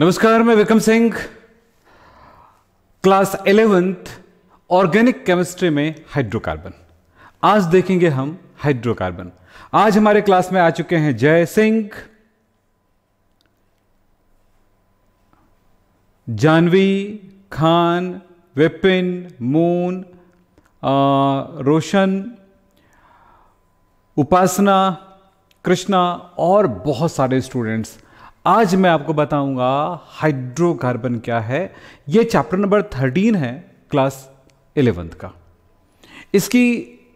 नमस्कार मैं Vikram Singh class eleventh organic chemistry में हाइड्रोकार्बन आज देखेंगे हम हाइड्रोकार्बन आज हमारे क्लास में आ चुके हैं जय सिंह जानवी खान विपिन मून रोशन उपासना कृष्णा और बहुत सारे स्टूडेंट्स आज मैं आपको बताऊंगा हाइड्रोकार्बन क्या है यह चैप्टर नंबर थर्टीन है क्लास इलेवेंथ का इसकी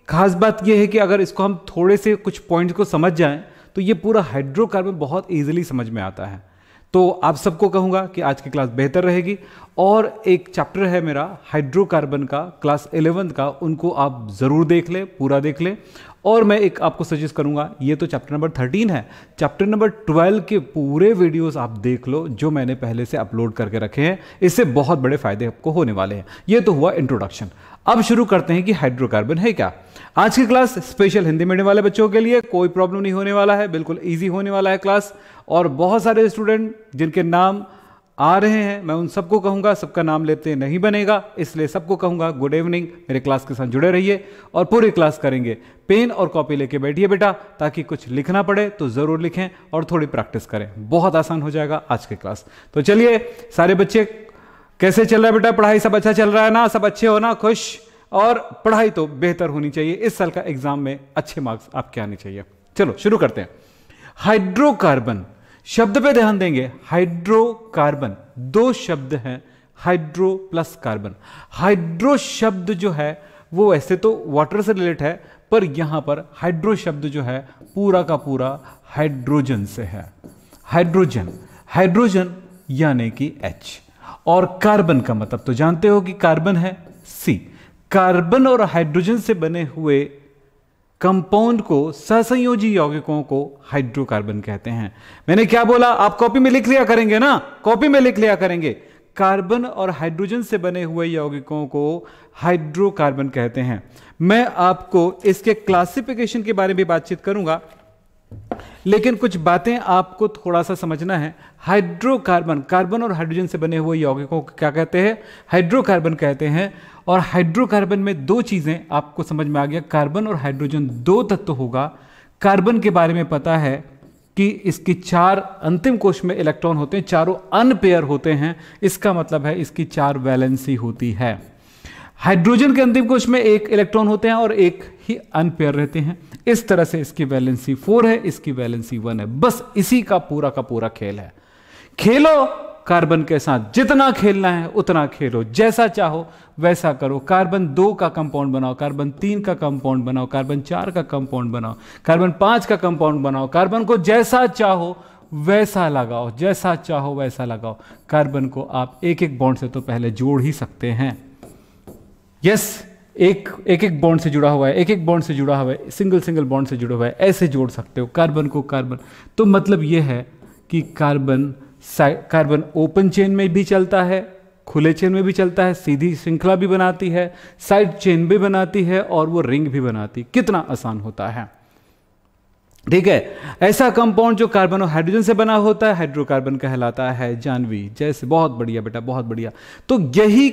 खास बात यह है कि अगर इसको हम थोड़े से कुछ पॉइंट्स को समझ जाएं तो ये पूरा हाइड्रोकार्बन बहुत ईजिली समझ में आता है तो आप सबको कहूंगा कि आज की क्लास बेहतर रहेगी और एक चैप्टर है मेरा हाइड्रोकार्बन का क्लास इलेवेंथ का उनको आप ज़रूर देख लें पूरा देख लें और मैं एक आपको सजेस्ट करूंगा ये तो चैप्टर नंबर थर्टीन है चैप्टर नंबर ट्वेल्व के पूरे वीडियोस आप देख लो जो मैंने पहले से अपलोड करके रखे हैं इससे बहुत बड़े फायदे आपको होने वाले हैं ये तो हुआ इंट्रोडक्शन अब शुरू करते हैं कि हाइड्रोकार्बन है क्या आज की क्लास स्पेशल हिंदी मीडियम वाले बच्चों के लिए कोई प्रॉब्लम नहीं होने वाला है बिल्कुल ईजी होने वाला है क्लास और बहुत सारे स्टूडेंट जिनके नाम आ रहे हैं मैं उन सबको कहूंगा सबका नाम लेते नहीं बनेगा इसलिए सबको कहूंगा गुड इवनिंग मेरे क्लास के साथ जुड़े रहिए और पूरी क्लास करेंगे पेन और कॉपी लेके बैठिए बेटा ताकि कुछ लिखना पड़े तो ज़रूर लिखें और थोड़ी प्रैक्टिस करें बहुत आसान हो जाएगा आज की क्लास तो चलिए सारे बच्चे कैसे चल रहा है बेटा पढ़ाई सब अच्छा चल रहा है ना सब अच्छे हो ना खुश और पढ़ाई तो बेहतर होनी चाहिए इस साल का एग्जाम में अच्छे मार्क्स आपके आने चाहिए चलो शुरू करते हैं हाइड्रोकार्बन शब्द पे ध्यान देंगे हाइड्रोकार्बन दो शब्द हैं हाइड्रो प्लस कार्बन हाइड्रो शब्द जो है वो वैसे तो वाटर से रिलेट है पर यहां पर हाइड्रो शब्द जो है पूरा का पूरा हाइड्रोजन से है हाइड्रोजन हाइड्रोजन यानी कि एच और कार्बन का मतलब तो जानते हो कि कार्बन है सी कार्बन और हाइड्रोजन से बने हुए कंपाउंड को ससंयोजी यौगिकों को हाइड्रोकार्बन कहते हैं मैंने क्या बोला आप कॉपी में लिख लिया करेंगे ना कॉपी में लिख लिया करेंगे कार्बन और हाइड्रोजन से बने हुए यौगिकों को हाइड्रोकार्बन कहते हैं मैं आपको इसके क्लासिफिकेशन के बारे में बातचीत करूंगा लेकिन कुछ बातें आपको थोड़ा सा समझना है हाइड्रोकार्बन कार्बन और हाइड्रोजन से बने हुए यौगिकों को क्या कहते हैं हाइड्रोकार्बन कहते हैं और हाइड्रोकार्बन में दो चीज़ें आपको समझ में आ गया कार्बन और हाइड्रोजन दो तत्व होगा कार्बन के बारे में पता है कि इसकी चार अंतिम कोश में इलेक्ट्रॉन होते हैं चारों अनपेयर होते हैं इसका मतलब है इसकी चार वैलेंसी होती है हाइड्रोजन के अंतिम कोश में एक इलेक्ट्रॉन होते हैं और एक ही अनपेयर रहते हैं इस तरह से इसकी वैलेंसी फोर है इसकी वैलेंसी वन है बस इसी का पूरा का पूरा खेल है खेलो कार्बन के साथ जितना खेलना है उतना खेलो जैसा चाहो वैसा करो कार्बन दो का कंपाउंड बनाओ कार्बन तीन का कंपाउंड बनाओ कार्बन चार का कंपाउंड बनाओ कार्बन पांच का कंपाउंड बनाओ कार्बन को जैसा चाहो वैसा लगाओ जैसा चाहो वैसा लगाओ कार्बन को आप एक एक बॉन्ड से तो पहले जोड़ ही सकते हैं यस yes, एक एक एक बॉन्ड से जुड़ा हुआ है एक एक बॉन्ड से जुड़ा हुआ है सिंगल सिंगल बॉन्ड से जुड़ा हुआ है ऐसे जोड़ सकते हो कार्बन को कार्बन तो मतलब यह है कि कार्बन कार्बन ओपन चेन में भी चलता है खुले चेन में भी चलता है सीधी श्रृंखला भी बनाती है साइड चेन भी बनाती है और वो रिंग भी बनाती कितना आसान होता है ठीक है ऐसा कंपाउंड जो कार्बन और हाइड्रोजन से बना होता है हाइड्रोकार्बन कहलाता है जानवी जैसे बहुत बढ़िया बेटा बहुत बढ़िया तो यही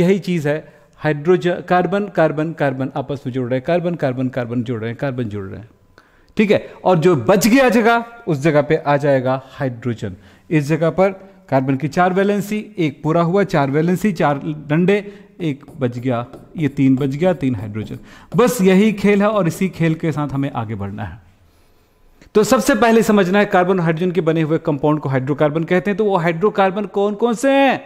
यही चीज़ है हाइड्रोजन कार्बन कार्बन कार्बन आपस में जुड़ रहे हैं कार्बन कार्बन कार्बन जुड़ रहे हैं कार्बन जुड़ रहे हैं ठीक है और जो बच गया जगह उस जगह पे आ जाएगा हाइड्रोजन इस जगह पर कार्बन की चार वैलेंसी एक पूरा हुआ चार वैलेंसी चार डंडे एक बच गया ये तीन बच गया तीन हाइड्रोजन बस यही खेल है और इसी खेल के साथ हमें आगे बढ़ना है तो सबसे पहले समझना है कार्बन हाइड्रोजन के बने हुए कंपाउंड को हाइड्रोकार्बन कहते हैं तो वो हाइड्रोकार्बन कौन कौन से हैं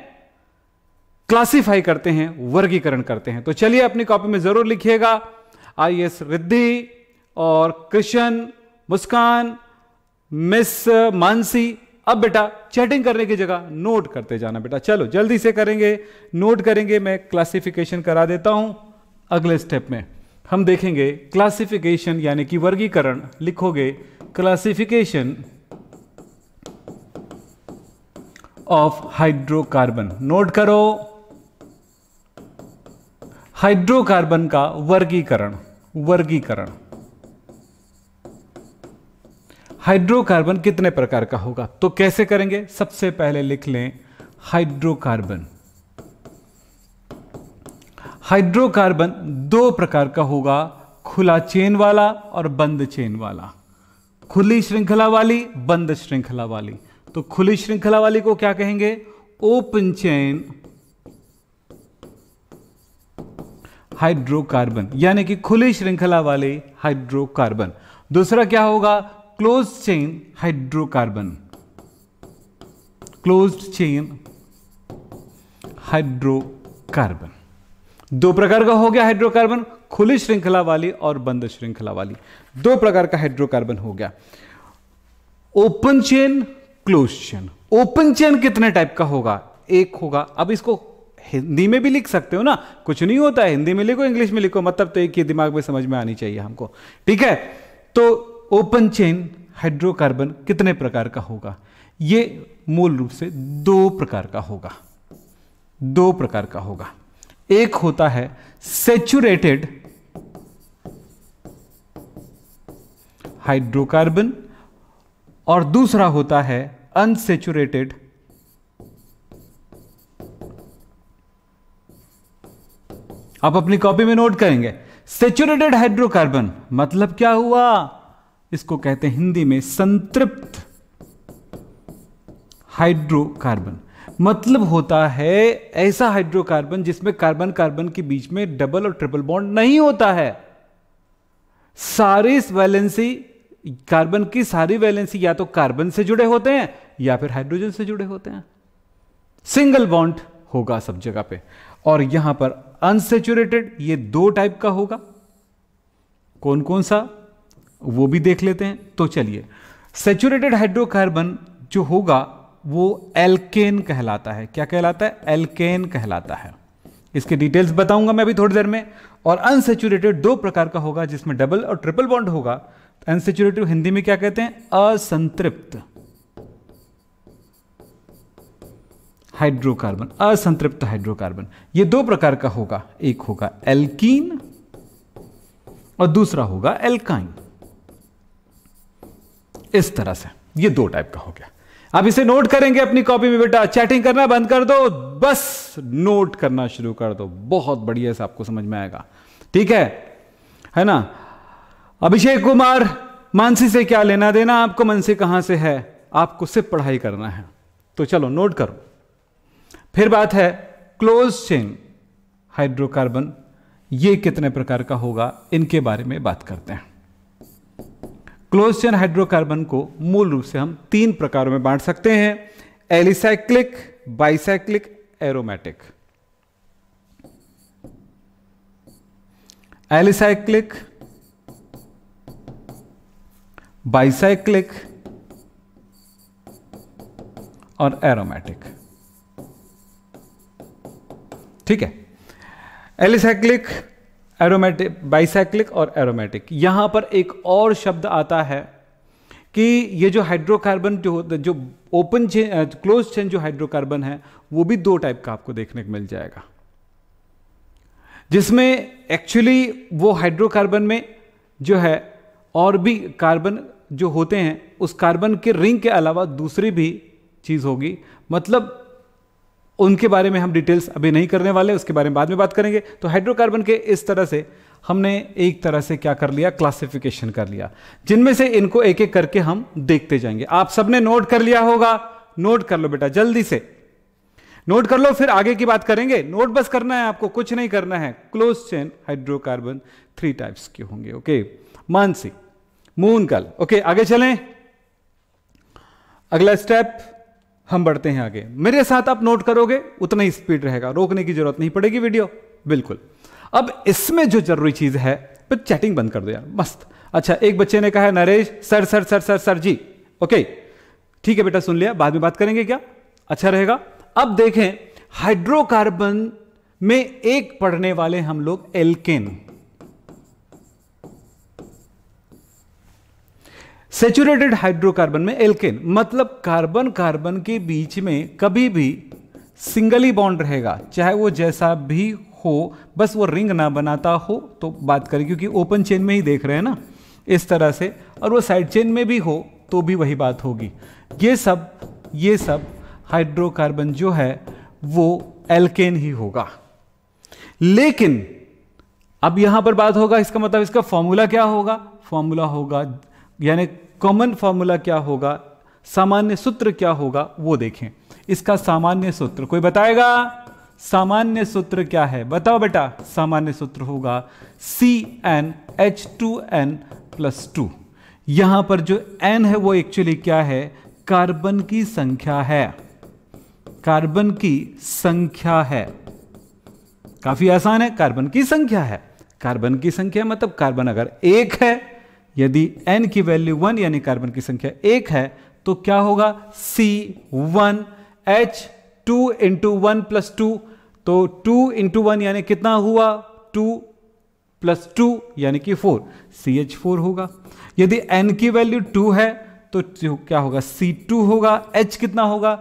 क्लासिफाई करते हैं वर्गीकरण करते हैं तो चलिए अपनी कॉपी में जरूर लिखिएगा आई एस रिद्धि और कृष्ण मुस्कान मिस मानसी अब बेटा चैटिंग करने की जगह नोट करते जाना बेटा चलो जल्दी से करेंगे नोट करेंगे मैं क्लासिफिकेशन करा देता हूं अगले स्टेप में हम देखेंगे क्लासिफिकेशन यानी कि वर्गीकरण लिखोगे क्लासिफिकेशन ऑफ हाइड्रोकार्बन नोट करो हाइड्रोकार्बन का वर्गीकरण वर्गीकरण हाइड्रोकार्बन कितने प्रकार का होगा तो कैसे करेंगे सबसे पहले लिख लें हाइड्रोकार्बन हाइड्रोकार्बन दो प्रकार का होगा खुला चेन वाला और बंद चेन वाला खुली श्रृंखला वाली बंद श्रृंखला वाली तो खुली श्रृंखला वाली को क्या कहेंगे ओपन चेन हाइड्रोकार्बन यानी कि खुली श्रृंखला वाले हाइड्रोकार्बन दूसरा क्या होगा close chain hydrocarbon close chain hydrocarbon दो प्रकार का हो गया हाइड्रोकार्बन खुली श्रृंखला वाली और बंद श्रृंखला वाली दो प्रकार का हाइड्रोकार्बन हो गया open chain close chain open chain कितने टाइप का होगा एक होगा अब इसको हिंदी में भी लिख सकते हो ना कुछ नहीं होता है हिंदी में लिखो इंग्लिश में लिखो मतलब तो एक ही दिमाग में समझ में आनी चाहिए हमको ठीक है तो ओपन चेन हाइड्रोकार्बन कितने प्रकार का होगा ये मूल रूप से दो प्रकार का होगा दो प्रकार का होगा एक होता है सेचुरेटेड हाइड्रोकार्बन और दूसरा होता है अनसेचुरेटेड आप अपनी कॉपी में नोट करेंगे सेचुरेटेड हाइड्रोकार्बन मतलब क्या हुआ इसको कहते हैं हिंदी में संतृप्त हाइड्रोकार्बन मतलब होता है ऐसा हाइड्रोकार्बन जिसमें कार्बन कार्बन के बीच में डबल और ट्रिपल बॉन्ड नहीं होता है सारी वैलेंसी कार्बन की सारी वैलेंसी या तो कार्बन से जुड़े होते हैं या फिर हाइड्रोजन से जुड़े होते हैं सिंगल बॉन्ड होगा सब जगह पे और यहां पर अनसेचुरेटेड ये दो टाइप का होगा कौन कौन सा वो भी देख लेते हैं तो चलिए सेचुरेटेड हाइड्रोकार्बन जो होगा वो एल्केन कहलाता है क्या कहलाता है एल्केन कहलाता है इसके डिटेल्स बताऊंगा मैं अभी थोड़ी देर में और अनसेचुरेटेड दो प्रकार का होगा जिसमें डबल और ट्रिपल बॉन्ड होगा अनसेचुरेटेड तो हिंदी में क्या कहते हैं असंतृप्त हाइड्रोकार्बन असंतृप्त हाइड्रोकार्बन ये दो प्रकार का होगा एक होगा एल्कीन और दूसरा होगा एल्काइन इस तरह से ये दो टाइप का हो गया अब इसे नोट करेंगे अपनी कॉपी में बेटा चैटिंग करना बंद कर दो बस नोट करना शुरू कर दो बहुत बढ़िया से आपको समझ में आएगा ठीक है है ना अभिषेक कुमार मानसी से क्या लेना देना आपको मन से कहां से है आपको सिर्फ पढ़ाई करना है तो चलो नोट करो फिर बात है क्लोज चेन हाइड्रोकार्बन ये कितने प्रकार का होगा इनके बारे में बात करते हैं क्लोज चेन हाइड्रोकार्बन को मूल रूप से हम तीन प्रकारों में बांट सकते हैं alicyclic bicyclic aromatic alicyclic bicyclic और एरोमेटिक ठीक है एलिसाइक्लिक एरोमेटिक बाइसाइक्लिक और एरोमेटिक यहां पर एक और शब्द आता है कि ये जो हाइड्रोकार्बन जो जो ओपन चेन क्लोज चेन जो हाइड्रोकार्बन है वो भी दो टाइप का आपको देखने को मिल जाएगा जिसमें एक्चुअली वो हाइड्रोकार्बन में जो है और भी कार्बन जो होते हैं उस कार्बन के रिंग के अलावा दूसरी भी चीज़ होगी मतलब उनके बारे में हम डिटेल्स अभी नहीं करने वाले उसके बारे में बाद में बात करेंगे तो हाइड्रोकार्बन के इस तरह से हमने एक तरह से क्या कर लिया क्लासिफिकेशन कर लिया जिनमें से इनको एक एक करके हम देखते जाएंगे आप सबने नोट कर लिया होगा नोट कर लो बेटा जल्दी से नोट कर लो फिर आगे की बात करेंगे नोट बस करना है आपको कुछ नहीं करना है close chain hydrocarbon three types के होंगे ओके मानसिक मून कल ओके आगे चलें अगला स्टेप हम बढ़ते हैं आगे मेरे साथ आप नोट करोगे उतना ही स्पीड रहेगा रोकने की जरूरत नहीं पड़ेगी वीडियो बिल्कुल अब इसमें जो जरूरी चीज है तो चैटिंग बंद कर दो यार मस्त अच्छा एक बच्चे ने कहा है Naresh sir sir sir sir sir ji okay ठीक है बेटा सुन लिया बाद में बात करेंगे क्या अच्छा रहेगा अब देखें हाइड्रोकार्बन में एक पढ़ने वाले हम लोग एल्केन सेचुरेटेड हाइड्रोकार्बन में एल्केन मतलब कार्बन कार्बन के बीच में कभी भी सिंगल ही बॉन्ड रहेगा चाहे वो जैसा भी हो बस वो रिंग ना बनाता हो तो बात करें क्योंकि ओपन चेन में ही देख रहे हैं ना इस तरह से और वो साइड चेन में भी हो तो भी वही बात होगी ये सब ये सब हाइड्रोकार्बन जो है वो एल्केन ही होगा लेकिन अब यहां पर बात होगा इसका मतलब इसका फॉर्मूला क्या होगा फॉर्मूला होगा यानी कॉमन फार्मूला क्या होगा सामान्य सूत्र क्या होगा वो देखें इसका सामान्य सूत्र कोई बताएगा सामान्य सूत्र क्या है बताओ बेटा सामान्य सूत्र होगा C N H two N plus two यहां पर जो एन है वो एक्चुअली क्या है कार्बन की संख्या है कार्बन की संख्या है काफी आसान है कार्बन की संख्या है कार्बन की संख्या मतलब कार्बन अगर एक है यदि n की वैल्यू वन यानी कार्बन की संख्या एक है तो क्या होगा C one H two into one plus two तो टू इंटू वन यानी कितना हुआ टू प्लस टू यानी कि फोर सी एच फोर होगा यदि n की वैल्यू टू है तो क्या होगा सी टू होगा एच कितना होगा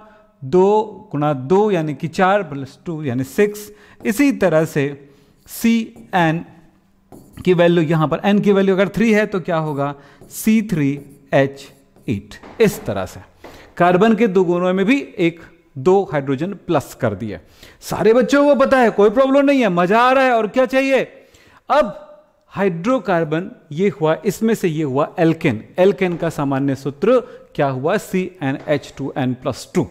दो गुणा दो यानी कि चार प्लस टू यानी सिक्स इसी तरह से सी एन की वैल्यू यहां पर एन की वैल्यू अगर थ्री है तो क्या होगा सी थ्री एच एट इस तरह से कार्बन के दो गुणों में भी एक दो हाइड्रोजन प्लस कर दिए सारे बच्चों को पता है कोई प्रॉब्लम नहीं है मजा आ रहा है और क्या चाहिए अब हाइड्रोकार्बन ये हुआ इसमें से ये हुआ एल्केन एल्केन का सामान्य सूत्र क्या हुआ C N H two N plus two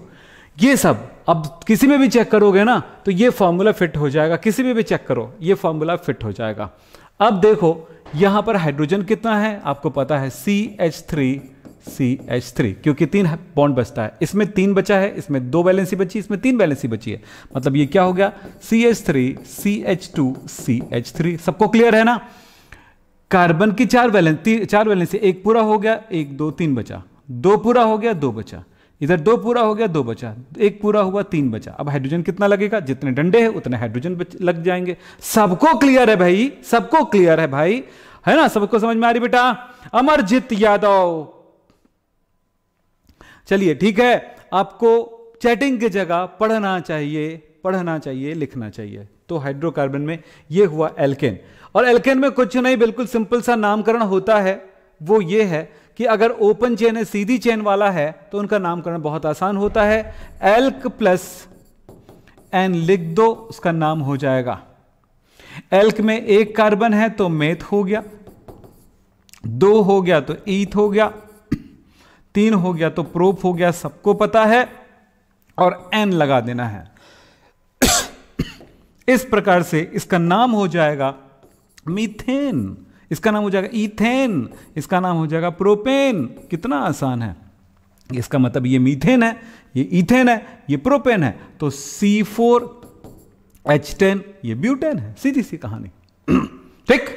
ये सब अब किसी में भी चेक करोगे ना तो ये फॉर्मूला फिट हो जाएगा किसी में भी चेक करो ये फॉर्मूला फिट हो जाएगा अब देखो यहां पर हाइड्रोजन कितना है आपको पता है C H three C H three क्योंकि तीन बॉन्ड बचता है इसमें तीन बचा है इसमें दो बैलेंसी बची इसमें तीन बैलेंसी बची है मतलब ये क्या हो गया C H three C H two C H three सबको क्लियर है ना कार्बन की चार बैलेंस चार बैलेंसी एक पूरा हो गया एक दो तीन बचा दो पूरा हो गया दो बचा इधर दो पूरा हो गया दो बचा एक पूरा हुआ तीन बचा अब हाइड्रोजन कितना लगेगा जितने डंडे हैं उतने हाइड्रोजन लग जाएंगे सबको क्लियर है भाई सबको क्लियर है भाई है ना सबको समझ में आ रही बेटा अमरजीत यादव चलिए ठीक है आपको चैटिंग की जगह पढ़ना चाहिए पढ़ना चाहिए लिखना चाहिए तो हाइड्रोकार्बन में यह हुआ एल्केन और एल्केन में कुछ नहीं बिल्कुल सिंपल सा नामकरण होता है वो ये है कि अगर ओपन चेन है सीधी चेन वाला है तो उनका नामकरण बहुत आसान होता है एल्क प्लस एन लिख दो उसका नाम हो जाएगा एल्क में एक कार्बन है तो मेथ हो गया दो हो गया तो ईथ हो गया तीन हो गया तो प्रोप हो गया सबको पता है और एन लगा देना है इस प्रकार से इसका नाम हो जाएगा मीथेन इसका नाम हो जाएगा ईथेन इसका नाम हो जाएगा प्रोपेन कितना आसान है इसका मतलब ये मीथेन है ये ईथेन है ये प्रोपेन है तो सी फोर एच टेन ये ब्यूटेन है सीधी सी कहानी ठीक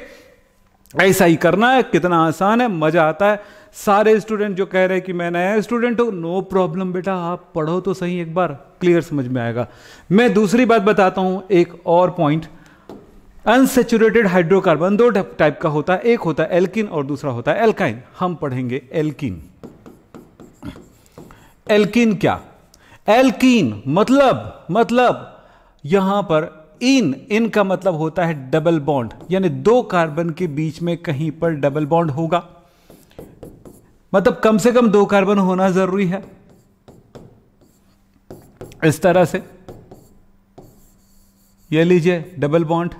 ऐसा ही करना है कितना आसान है मजा आता है सारे स्टूडेंट जो कह रहे हैं कि मैं नया स्टूडेंट हूं नो प्रॉब्लम बेटा आप पढ़ो तो सही एक बार क्लियर समझ में आएगा मैं दूसरी बात बताता हूं एक और पॉइंट अनसेचुरेटेड हाइड्रोकार्बन दो टाइप का होता है एक होता है एल्किन और दूसरा होता है एल्काइन हम पढ़ेंगे एल्किन एल्किन क्या एल्किन मतलब मतलब यहां पर इन इन का मतलब होता है डबल बॉन्ड यानी दो कार्बन के बीच में कहीं पर डबल बॉन्ड होगा मतलब कम से कम दो कार्बन होना जरूरी है इस तरह से ये लीजिए डबल बॉन्ड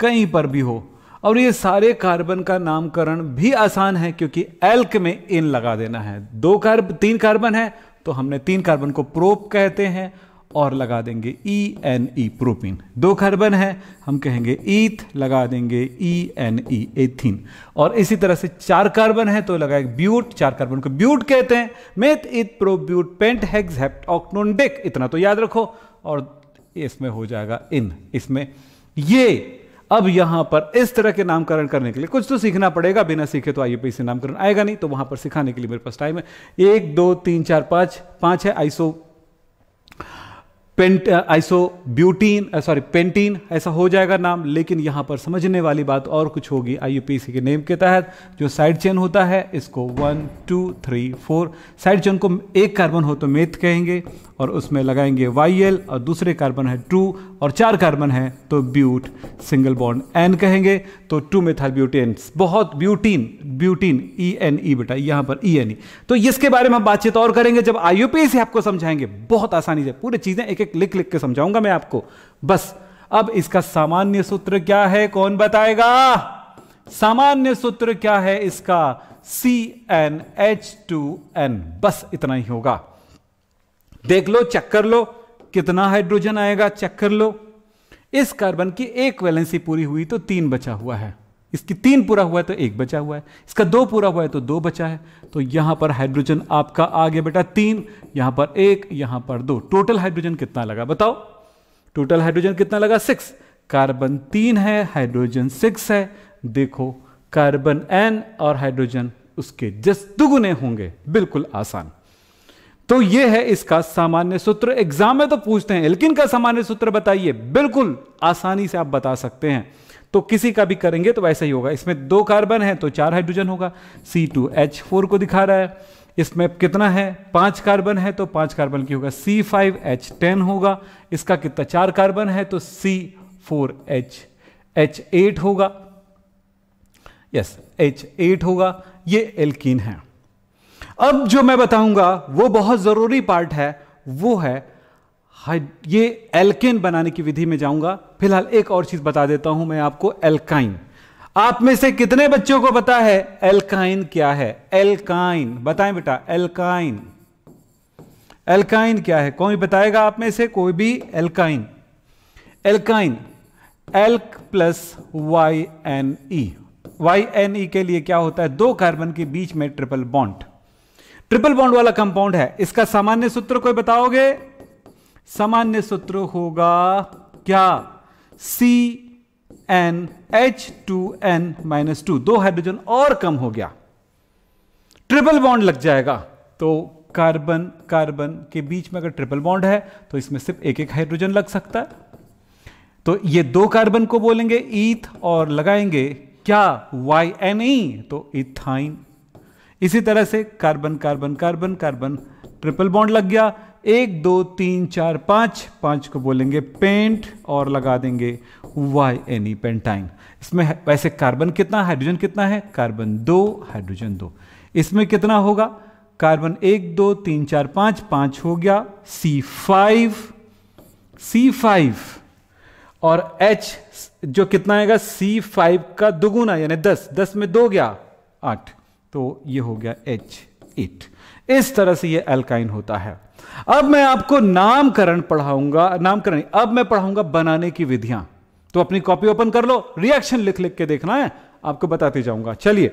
कहीं पर भी हो और ये सारे कार्बन का नामकरण भी आसान है क्योंकि एल्क में इन लगा देना है दो कार्ब तीन कार्बन है तो हमने तीन कार्बन को प्रोप कहते हैं और लगा देंगे E e N E e, propyne दो कार्बन है हम कहेंगे ईथ लगा देंगे E e N E ethyne और इसी तरह से चार कार्बन है तो लगाए ब्यूट चार कार्बन को ब्यूट कहते हैं मेथ इथ प्रो ब्यूट पेंट है इतना तो याद रखो और इसमें हो जाएगा इन इसमें ये अब यहां पर इस तरह के नामकरण करने के लिए कुछ तो सीखना पड़ेगा बिना सीखे तो आई से नामकरण आएगा नहीं तो वहां पर सिखाने के लिए मेरे पास टाइम है एक दो तीन चार पांच पांच है iso pent iso butene sorry pentene ऐसा हो जाएगा नाम लेकिन यहाँ पर समझने वाली बात और कुछ होगी सी के नेम के तहत जो साइड चेन होता है इसको one two three four side chain को एक कार्बन हो तो मेथ कहेंगे और उसमें लगाएंगे वाई एल और दूसरे कार्बन है टू और चार कार्बन है तो ब्यूट सिंगल बॉन्ड एन कहेंगे तो टू मेथाल ब्यूटेन्स बहुत butene butene E N E बेटा यहां पर ई एन ई तो इसके बारे में हम बातचीत और करेंगे जब आईओपी से आपको समझाएंगे बहुत आसानी से पूरी चीजें एक एक लिख लिख के समझाऊंगा मैं आपको बस अब इसका सामान्य सूत्र क्या है कौन बताएगा सामान्य सूत्र क्या है इसका C N H two N बस इतना ही होगा देख लो चेक कर लो कितना हाइड्रोजन आएगा चेक कर लो इस कार्बन की एक वैलेंसी पूरी हुई तो तीन बचा हुआ है इसकी तीन पूरा हुआ है तो एक बचा हुआ है इसका दो पूरा हुआ है तो दो बचा है तो यहां पर हाइड्रोजन आपका आ गया बेटा तीन यहां पर एक यहां पर दो टोटल हाइड्रोजन कितना लगा बताओ टोटल हाइड्रोजन कितना लगा सिक्स कार्बन तीन है हाइड्रोजन सिक्स है देखो कार्बन एन और हाइड्रोजन उसके जस्ट दुगुने होंगे बिल्कुल आसान तो ये है इसका सामान्य सूत्र एग्जाम में तो पूछते हैं लेकिन का सामान्य सूत्र बताइए बिल्कुल आसानी से आप बता सकते हैं तो किसी का भी करेंगे तो वैसा ही होगा इसमें दो कार्बन है तो चार हाइड्रोजन होगा सी टू एच फोर को दिखा रहा है इसमें कितना है पांच कार्बन है तो पांच कार्बन की होगा सी फाइव एच टेन होगा इसका कितना चार कार्बन है तो C four H H eight होगा यस एच एट होगा ये एल्कीन है अब जो मैं बताऊंगा वो बहुत ज़रूरी पार्ट है वो है ये एल्केन बनाने की विधि में जाऊंगा फिलहाल एक और चीज बता देता हूं मैं आपको एल्काइन आप में से कितने बच्चों को पता है एल्काइन क्या है एल्काइन बताएं बेटा एल्काइन एल्काइन क्या है कोई बताएगा आप में से कोई भी alkyne alkyne alk plus Y N E Y N E के लिए क्या होता है दो कार्बन के बीच में ट्रिपल बॉन्ड ट्रिपल बॉन्ड वाला कंपाउंड है इसका सामान्य सूत्र कोई बताओगे सामान्य सूत्र होगा क्या C N H two N minus two दो हाइड्रोजन और कम हो गया ट्रिपल बॉन्ड लग जाएगा तो कार्बन कार्बन के बीच में अगर ट्रिपल बॉन्ड है तो इसमें सिर्फ एक एक हाइड्रोजन लग सकता है तो ये दो कार्बन को बोलेंगे ईथ और लगाएंगे क्या वाई एन ई तो इथाइन इसी तरह से carbon carbon carbon carbon triple bond लग गया एक दो तीन चार पाँच पाँच को बोलेंगे पेंट और लगा देंगे वाई एनी पेंटाइन इसमें वैसे कार्बन कितना हाइड्रोजन कितना है कार्बन दो हाइड्रोजन दो इसमें कितना होगा कार्बन एक दो तीन चार पाँच पाँच हो गया सी फाइव सी फाइव और एच जो कितना आएगा सी फाइव का दुगुना यानी दस दस में दो गया आठ तो ये हो गया एच एट इस तरह से ये एल्काइन होता है अब मैं आपको नामकरण पढ़ाऊंगा नामकरण अब मैं पढ़ाऊंगा बनाने की विधियां तो अपनी कॉपी ओपन कर लो रिएक्शन लिख लिख के देखना है आपको बताते जाऊंगा चलिए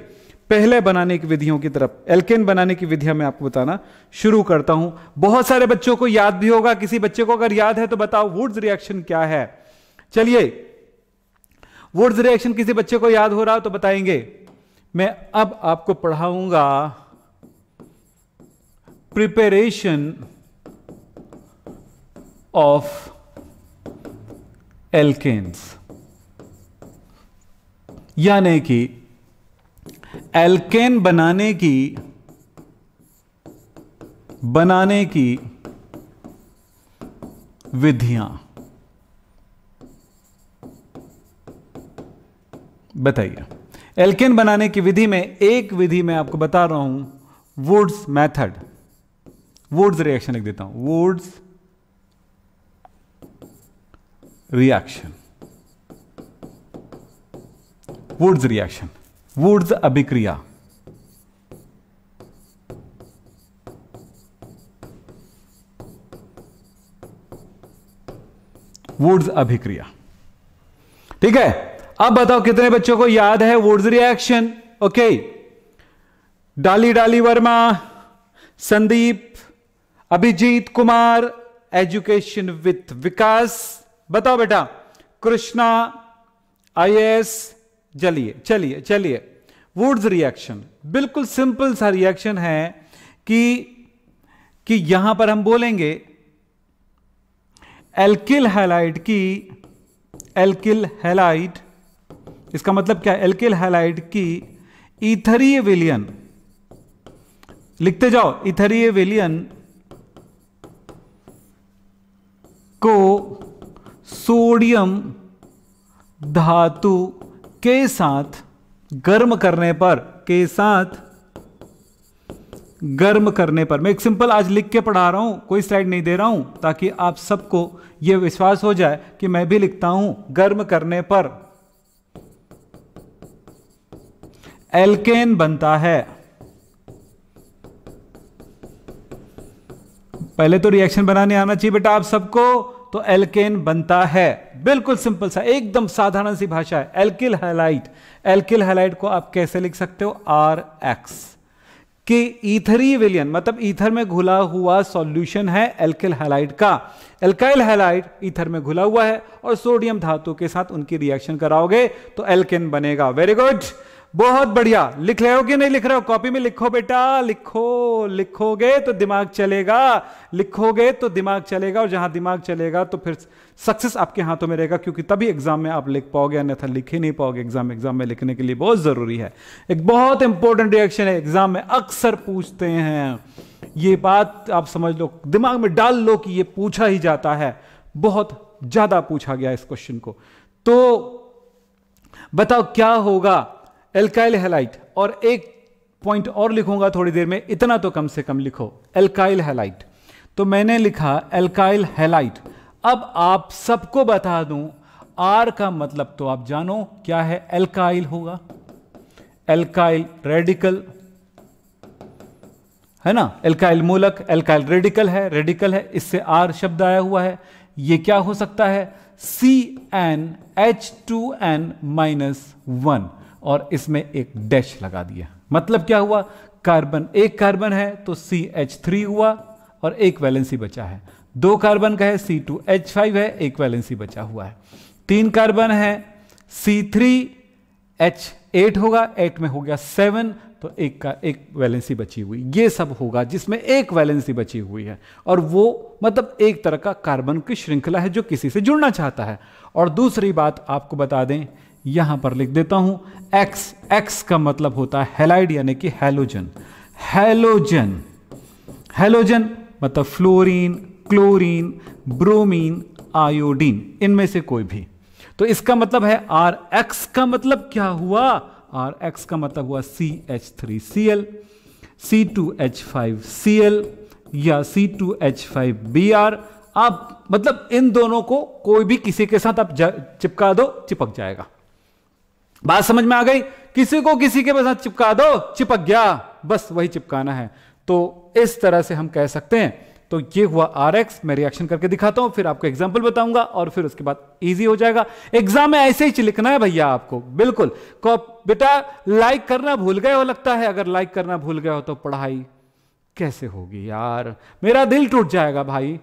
पहले बनाने की विधियों की तरफ एल्केन बनाने की विधियां मैं आपको बताना शुरू करता हूं बहुत सारे बच्चों को याद भी होगा किसी बच्चे को अगर याद है तो बताओ वुड्स रिएक्शन क्या है चलिए वुड्स रिएक्शन किसी बच्चे को याद हो रहा हो तो बताएंगे मैं अब आपको पढ़ाऊंगा प्रिपेरेशन of alkanes यानी कि एल्केन बनाने की बनाने की विधियां बताइए एल्केन बनाने की विधि में एक विधि मैं आपको बता रहा हूं वुड्स मेथड वुड्स रिएक्शन लिख देता हूं Wurtz reaction Wurtz reaction Wurtz अभिक्रिया वुड्स अभिक्रिया ठीक है अब बताओ कितने बच्चों को याद है Wurtz reaction okay Dali Dali Verma Sandeep Abhijeet Kumar education with Vikas बताओ बेटा कृष्णा आईएएस चलिए चलिए चलिए वुड्स रिएक्शन बिल्कुल सिंपल सा रिएक्शन है कि कि यहां पर हम बोलेंगे एल्किल हैलाइड की एल्किल हैलाइड इसका मतलब क्या एल्किल हैलाइड की इथरीय विलियन लिखते जाओ इथरीय विलियन को सोडियम धातु के साथ गर्म करने पर के साथ गर्म करने पर मैं एक सिंपल आज लिख के पढ़ा रहा हूं कोई स्लाइड नहीं दे रहा हूं ताकि आप सबको यह विश्वास हो जाए कि मैं भी लिखता हूं गर्म करने पर एल्केन बनता है पहले तो रिएक्शन बनाने आना चाहिए बेटा आप सबको तो एल्केन बनता है बिल्कुल सिंपल सा एकदम साधारण सी भाषा है एल्किल हैलाइट एल्किल हैलाइट को आप कैसे लिख सकते हो आर एक्स कि ईथरी विलियन मतलब ईथर में घुला हुआ सॉल्यूशन है एल्किल हेलाइट का एल्काइल हेलाइट ईथर में घुला हुआ है और सोडियम धातु के साथ उनकी रिएक्शन कराओगे तो एल्केन बनेगा वेरी गुड बहुत बढ़िया लिख रहे हो कि नहीं लिख रहे हो कॉपी में लिखो बेटा लिखो लिखोगे तो दिमाग चलेगा लिखोगे तो दिमाग चलेगा और जहां दिमाग चलेगा तो फिर सक्सेस आपके हाथों में रहेगा क्योंकि तभी एग्जाम में आप लिख पाओगे अन्यथा लिख ही नहीं पाओगे एग्जाम एग्जाम में लिखने के लिए बहुत जरूरी है एक बहुत इंपॉर्टेंट रिएक्शन है एग्जाम में अक्सर पूछते हैं ये बात आप समझ लो दिमाग में डाल लो कि ये पूछा ही जाता है बहुत ज्यादा पूछा गया इस क्वेश्चन को तो बताओ क्या होगा एल्काइल हेलाइट और एक पॉइंट और लिखूंगा थोड़ी देर में इतना तो कम से कम लिखो एल्काइल हेलाइट तो मैंने लिखा एल्काइल हेलाइट अब आप सबको बता दूं आर का मतलब तो आप जानो क्या है एल्काइल होगा एल्काइल रेडिकल है ना एल्काइल मूलक एल्काइल रेडिकल है रेडिकल है इससे आर शब्द आया हुआ है ये क्या हो सकता है C N H two N minus one और इसमें एक डैश लगा दिया मतलब क्या हुआ कार्बन एक कार्बन है तो सी एच थ्री हुआ और एक वैलेंसी बचा है दो कार्बन का है सी टू एच फाइव है एक वैलेंसी बचा हुआ है तीन कार्बन है सी थ्री एच एट होगा एट में हो गया सेवन तो एक का एक वैलेंसी बची हुई ये सब होगा जिसमें एक वैलेंसी बची हुई है और वो मतलब एक तरह का कार्बन की श्रृंखला है जो किसी से जुड़ना चाहता है और दूसरी बात आपको बता दें यहां पर लिख देता हूं एक्स एक्स का मतलब होता है हेलाइड यानी कि हेलोजन हेलोजन हेलोजन मतलब फ्लोरीन क्लोरीन ब्रोमीन आयोडीन इनमें से कोई भी तो इसका मतलब है आर एक्स का मतलब क्या हुआ आर एक्स का मतलब हुआ C H three C L C two H five C L या C two H five B R आप मतलब इन दोनों को कोई भी किसी के साथ आप चिपका दो चिपक जाएगा बात समझ में आ गई किसी को किसी के पास चिपका दो चिपक गया बस वही चिपकाना है तो इस तरह से हम कह सकते हैं तो ये हुआ आर एक्स मैं रिएक्शन करके दिखाता हूं फिर आपको एग्जाम्पल बताऊंगा और फिर उसके बाद इजी हो जाएगा एग्जाम में ऐसे ही लिखना है भैया आपको बिल्कुल बेटा लाइक करना भूल गए हो लगता है अगर लाइक करना भूल गए हो तो पढ़ाई कैसे होगी यार मेरा दिल टूट जाएगा भाई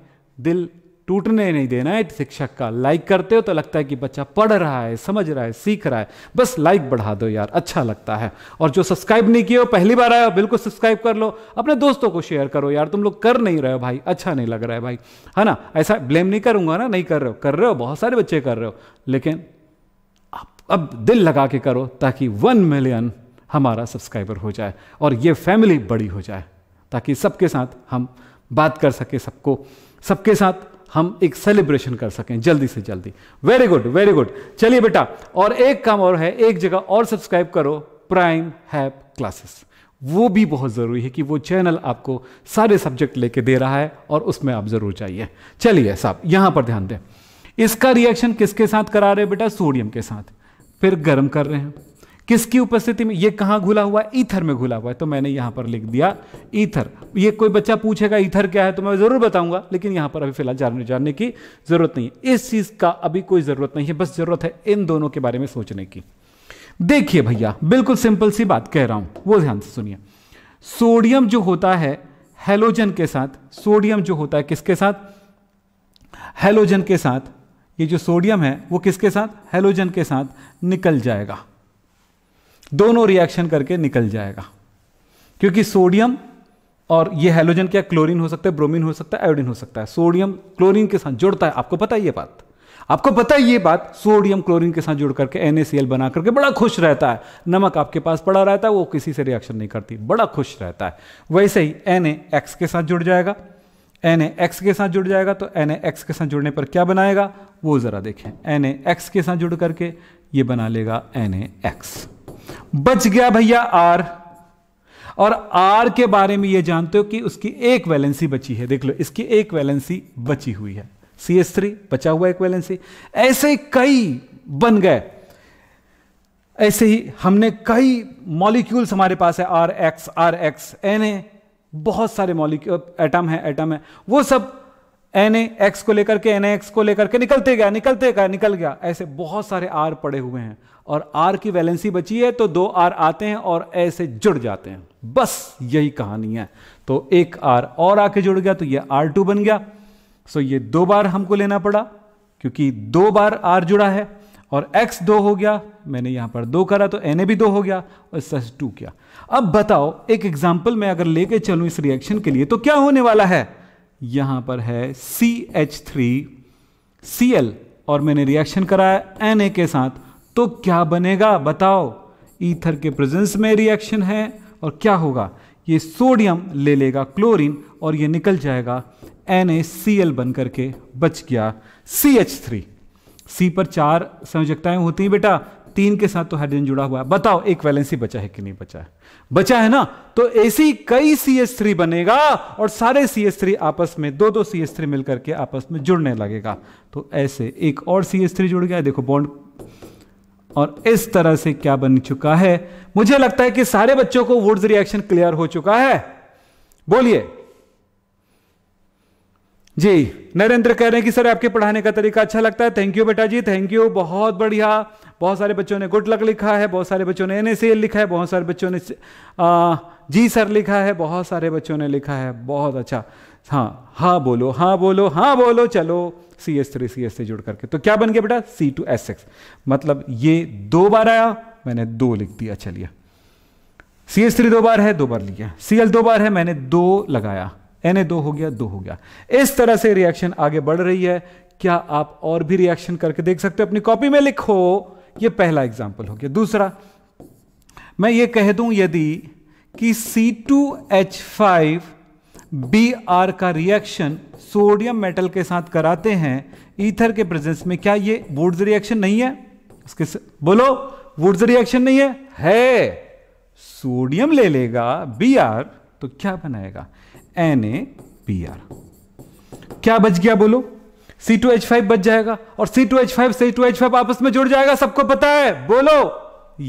दिल टूटने नहीं देना है शिक्षक का लाइक करते हो तो लगता है कि बच्चा पढ़ रहा है समझ रहा है सीख रहा है बस लाइक बढ़ा दो यार अच्छा लगता है और जो सब्सक्राइब नहीं किया हो पहली बार आए हो बिल्कुल सब्सक्राइब कर लो अपने दोस्तों को शेयर करो यार तुम लोग कर नहीं रहे हो भाई अच्छा नहीं लग रहा है भाई है ना ऐसा ब्लेम नहीं करूंगा ना नहीं कर रहे हो कर रहे हो बहुत सारे बच्चे कर रहे हो लेकिन अब दिल लगा के करो ताकि वन मिलियन हमारा सब्सक्राइबर हो जाए और ये फैमिली बड़ी हो जाए ताकि सबके साथ हम बात कर सके सबको सबके साथ हम एक सेलिब्रेशन कर सकें जल्दी से जल्दी वेरी गुड वेरी गुड चलिए बेटा और एक काम और है एक जगह और सब्सक्राइब करो प्राइम हैप क्लासेस वो भी बहुत ज़रूरी है कि वो चैनल आपको सारे सब्जेक्ट लेके दे रहा है और उसमें आप ज़रूर चाहिए चलिए साहब यहां पर ध्यान दें इसका रिएक्शन किसके साथ करा रहे हैं बेटा सोडियम के साथ फिर गर्म कर रहे हैं किसकी उपस्थिति में ये कहाँ घुला हुआ है ईथर में घुला हुआ है तो मैंने यहाँ पर लिख दिया ईथर ये कोई बच्चा पूछेगा ईथर क्या है तो मैं ज़रूर बताऊंगा लेकिन यहाँ पर अभी फिलहाल जानने जानने की ज़रूरत नहीं है इस चीज़ का अभी कोई ज़रूरत नहीं है बस ज़रूरत है इन दोनों के बारे में सोचने की देखिए भैया बिल्कुल सिंपल सी बात कह रहा हूँ वो ध्यान से सुनिए सोडियम जो होता है हेलोजन के साथ सोडियम जो होता है किसके साथ हेलोजन के साथ ये जो सोडियम है वो किसके साथ हेलोजन के साथ निकल जाएगा दोनों रिएक्शन करके निकल जाएगा क्योंकि सोडियम और ये हेलोजन क्या क्लोरीन हो सकता है ब्रोमीन हो सकता है आयोडीन हो सकता है सोडियम क्लोरीन के साथ जुड़ता है आपको पता है ये बात आपको पता है ये बात सोडियम क्लोरीन के साथ जुड़ करके एन बना करके बड़ा खुश रहता है नमक आपके पास पड़ा रहता है वो किसी से रिएक्शन नहीं करती बड़ा खुश रहता है वैसे ही एन के साथ जुड़ जाएगा एन के साथ जुड़ जाएगा तो एन के साथ जुड़ने पर क्या बनाएगा वो ज़रा देखें एन के साथ जुड़ करके ये बना लेगा एन एक्स बच गया भैया आर और आर के बारे में यह जानते हो कि उसकी एक वैलेंसी बची है देख लो इसकी एक वैलेंसी बची हुई है सी एस थ्री बचा हुआ एक वैलेंसी ऐसे कई बन गए ऐसे ही हमने कई मॉलिक्यूल्स हमारे पास है R X R X N A बहुत सारे मॉलिक्यूल एटम है एटम है वो सब एन एक्स को लेकर के एन एक्स को लेकर के निकलते गया निकलते गया निकल गया ऐसे बहुत सारे आर पड़े हुए हैं और आर की वैलेंसी बची है तो दो आर आते हैं और ए से जुड़ जाते हैं बस यही कहानी है तो एक आर और आके जुड़ गया तो ये आर टू बन गया सो ये दो बार हमको लेना पड़ा क्योंकि दो बार आर जुड़ा है और एक्स दो हो गया मैंने यहां पर दो करा तो एन ए भी दो हो गया और सच टू क्या अब बताओ एक एग्जाम्पल मैं अगर लेके चलू इस रिएक्शन के लिए तो क्या होने वाला है यहां पर है C H three C L और मैंने रिएक्शन कराया एन ए के साथ तो क्या बनेगा बताओ ईथर के प्रेजेंस में रिएक्शन है और क्या होगा ये सोडियम ले लेगा क्लोरीन और ये निकल जाएगा एन बन करके बच गया सी एच थ्री सी पर चार संयोजकताएं होती हैं बेटा तीन के साथ तो हाइड्रोजन जुड़ा हुआ है बताओ एक वैलेंसी बचा है कि नहीं बचा है बचा है ना तो ऐसी कई सी एच थ्री बनेगा और सारे सी एस थ्री आपस में दो दो सी एस थ्री मिलकर के आपस में जुड़ने लगेगा तो ऐसे एक और सी थ्री जुड़ गया देखो बॉन्ड और इस तरह से क्या बन चुका है मुझे लगता है कि सारे बच्चों को वुड्स रिएक्शन क्लियर हो चुका है बोलिए जी नरेंद्र कह रहे हैं कि सर आपके पढ़ाने का तरीका अच्छा लगता है थैंक यू बेटा जी थैंक यू बहुत बढ़िया बहुत सारे बच्चों ने गुड लक लिखा है बहुत सारे बच्चों ने एन लिखा है बहुत सारे बच्चों ने आ, जी सर लिखा है बहुत सारे बच्चों ने लिखा है बहुत अच्छा हाँ हाँ बोलो हाँ बोलो हाँ बोलो चलो C S three C S से जुड़ करके तो क्या बन गया बेटा सी टू एस एक्स मतलब ये दो बार आया मैंने दो लिख दिया चलिए सी एस थ्री दो बार है दो बार लिया सी एल दो बार है मैंने दो लगाया एन ए दो हो गया दो हो गया इस तरह से रिएक्शन आगे बढ़ रही है क्या आप और भी रिएक्शन करके देख सकते हो अपनी कॉपी में लिखो ये पहला एग्जाम्पल हो गया दूसरा मैं ये कह दूं यदि कि C two H five B R का रिएक्शन सोडियम मेटल के साथ कराते हैं ईथर के प्रेजेंस में क्या ये वुड्स रिएक्शन नहीं है इसके स... बोलो वुड्स रिएक्शन नहीं है है सोडियम ले लेगा बी आर तो क्या बनाएगा एन ए बी आर क्या बच गया बोलो सी टू एच फाइव बच जाएगा और C two H five C two H five आपस में जुड़ जाएगा सबको पता है बोलो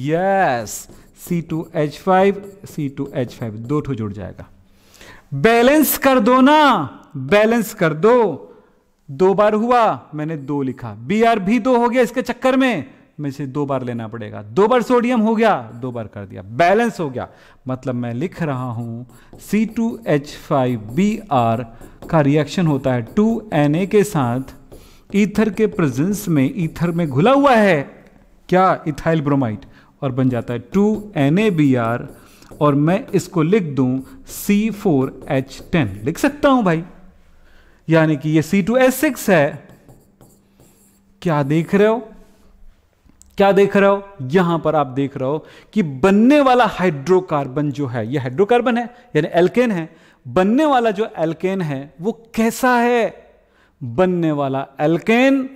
yes C two H five C two H five दो ठो जुड़ जाएगा बैलेंस कर दो ना बैलेंस कर दो दो बार हुआ मैंने दो लिखा बी आर भी दो हो गया इसके चक्कर में मैं से दो बार लेना पड़ेगा दो बार सोडियम हो गया दो बार कर दिया बैलेंस हो गया मतलब मैं लिख रहा हूं C two H five B R का रिएक्शन होता है टू एन ए के साथ ईथर के प्रेजेंस में ईथर में घुला हुआ है क्या इथाइल ब्रोमाइड और बन जाता है two N A B R और मैं इसको लिख दूं सी फोर एच टेन लिख सकता हूं भाई यानी कि ये सिक्स है क्या देख रहे हो क्या देख रहे हो यहां पर आप देख रहे हो कि बनने वाला हाइड्रोकार्बन जो है यह हाइड्रोकार्बन है यानी एल्केन है बनने वाला जो एल्केन है वो कैसा है बनने वाला एल्केन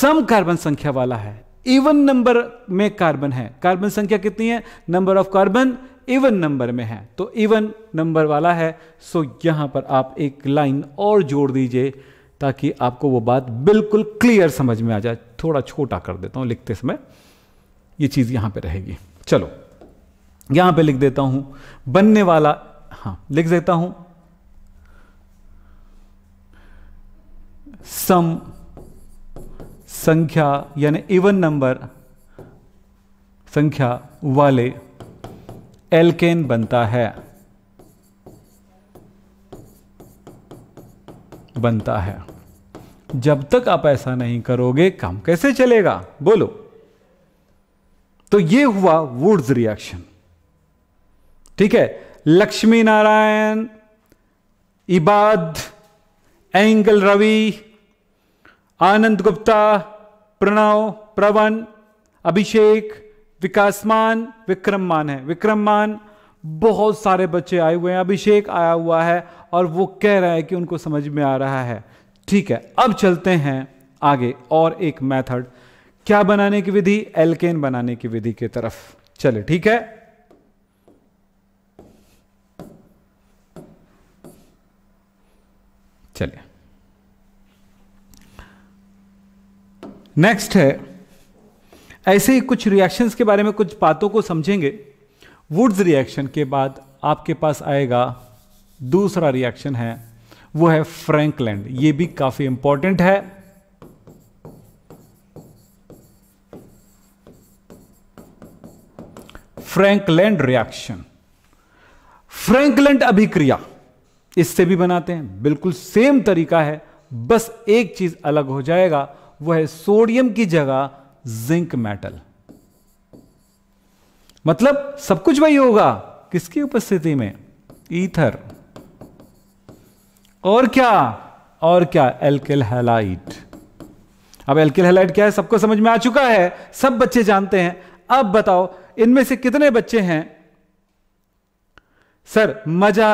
सम कार्बन संख्या वाला है इवन नंबर में कार्बन है कार्बन संख्या कितनी है number of carbon even number में है तो इवन नंबर वाला है सो यहां पर आप एक लाइन और जोड़ दीजिए ताकि आपको वो बात बिल्कुल क्लियर समझ में आ जाए थोड़ा छोटा कर देता हूं लिखते समय ये चीज़ यहां पे रहेगी चलो यहां पे लिख देता हूं बनने वाला हां लिख देता हूं सम संख्या यानी इवन नंबर संख्या वाले एल्केन बनता है बनता है जब तक आप ऐसा नहीं करोगे काम कैसे चलेगा बोलो तो ये हुआ वुड्स रिएक्शन ठीक है लक्ष्मी नारायण इबाद एंगल रवि आनंद गुप्ता प्रणव प्रवन अभिषेक विकासमान विक्रम मान है विक्रम मान बहुत सारे बच्चे आए हुए हैं अभिषेक आया हुआ है और वो कह रहा है कि उनको समझ में आ रहा है ठीक है अब चलते हैं आगे और एक मेथड क्या बनाने की विधि एल्केन बनाने की विधि की तरफ चले ठीक है चलिए नेक्स्ट है ऐसे ही कुछ रिएक्शंस के बारे में कुछ बातों को समझेंगे वुड्स रिएक्शन के बाद आपके पास आएगा दूसरा रिएक्शन है वो है फ्रैंकलैंड ये भी काफी इंपॉर्टेंट है फ्रैंकलैंड रिएक्शन फ्रैंकलैंड अभिक्रिया इससे भी बनाते हैं बिल्कुल सेम तरीका है बस एक चीज अलग हो जाएगा वह है सोडियम की जगह जिंक मेटल मतलब सब कुछ वही होगा किसकी उपस्थिति में ईथर और क्या और क्या एल्किल हेलाइट अब एल्किल हेलाइट क्या है सबको समझ में आ चुका है सब बच्चे जानते हैं अब बताओ इनमें से कितने बच्चे हैं सर मजा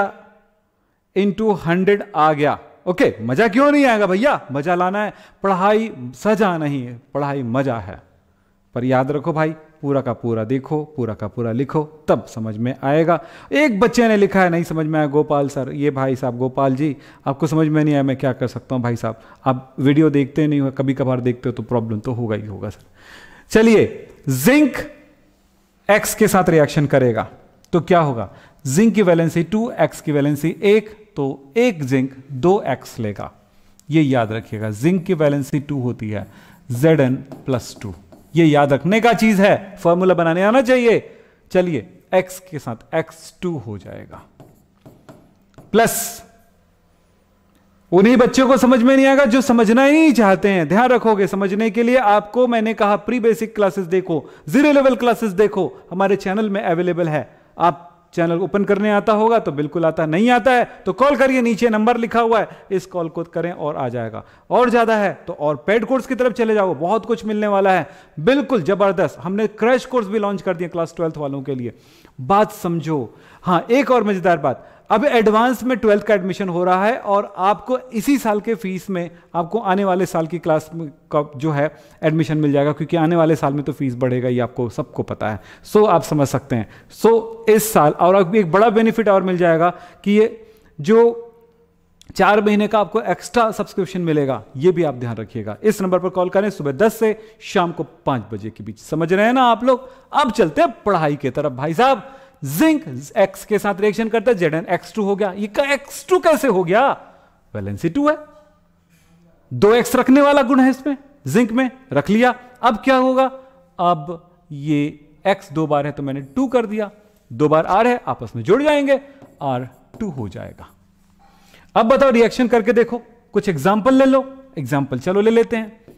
इनटू हंड्रेड आ गया ओके मजा क्यों नहीं आएगा भैया मजा लाना है पढ़ाई सजा नहीं है पढ़ाई मजा है पर याद रखो भाई पूरा का पूरा देखो पूरा का पूरा लिखो तब समझ में आएगा एक बच्चे ने लिखा है नहीं समझ में आया गोपाल सर ये भाई साहब गोपाल जी आपको समझ में नहीं आया मैं क्या कर सकता हूँ भाई साहब आप वीडियो देखते नहीं हो कभी कभार देखते हो तो प्रॉब्लम तो होगा ही होगा सर चलिए जिंक एक्स के साथ रिएक्शन करेगा तो क्या होगा जिंक की वैलेंसी टू एक्स की वैलेंसी एक तो एक जिंक दो एक्स लेगा ये याद रखिएगा जिंक की वैलेंसी टू होती है जेड एन प्लस टू ये याद रखने का चीज है फॉर्मूला बनाने आना चाहिए चलिए एक्स के साथ एक्स टू हो जाएगा प्लस उन्हीं बच्चों को समझ में नहीं आएगा जो समझना ही चाहते हैं ध्यान रखोगे समझने के लिए आपको मैंने कहा प्री बेसिक क्लासेस देखो जीरो लेवल क्लासेस देखो हमारे चैनल में अवेलेबल है आप चैनल ओपन करने आता होगा तो बिल्कुल आता नहीं आता है तो कॉल करिए नीचे नंबर लिखा हुआ है इस कॉल को करें और आ जाएगा और ज़्यादा है तो और पेड कोर्स की तरफ चले जाओ बहुत कुछ मिलने वाला है बिल्कुल ज़बरदस्त हमने क्रैश कोर्स भी लॉन्च कर दिया क्लास ट्वेल्थ वालों के लिए बात समझो हाँ एक और मज़ेदार बात अब एडवांस में ट्वेल्थ का एडमिशन हो रहा है और आपको इसी साल के फीस में आपको आने वाले साल की क्लास का जो है एडमिशन मिल जाएगा क्योंकि आने वाले साल में तो फीस बढ़ेगा ये आपको सबको पता है सो so, आप समझ सकते हैं सो so, इस साल और आपको एक बड़ा बेनिफिट और मिल जाएगा कि ये जो चार महीने का आपको एक्स्ट्रा सब्सक्रिप्शन मिलेगा ये भी आप ध्यान रखिएगा इस नंबर पर कॉल करें सुबह दस से शाम को पांच बजे के बीच समझ रहे हैं ना आप लोग अब चलते हैं पढ़ाई की तरफ भाई साहब जिंक एक्स के साथ रिएक्शन करता है जेड एन एक्स टू हो गया ये एक्स टू कैसे हो गया वैलेंसी टू है दो एक्स रखने वाला गुण है इसमें जिंक में रख लिया अब क्या होगा अब ये एक्स दो बार है तो मैंने टू कर दिया दो बार आर है आपस में जुड़ जाएंगे आर टू हो जाएगा अब बताओ रिएक्शन करके देखो कुछ एग्जाम्पल ले लो एग्जाम्पल चलो ले लेते हैं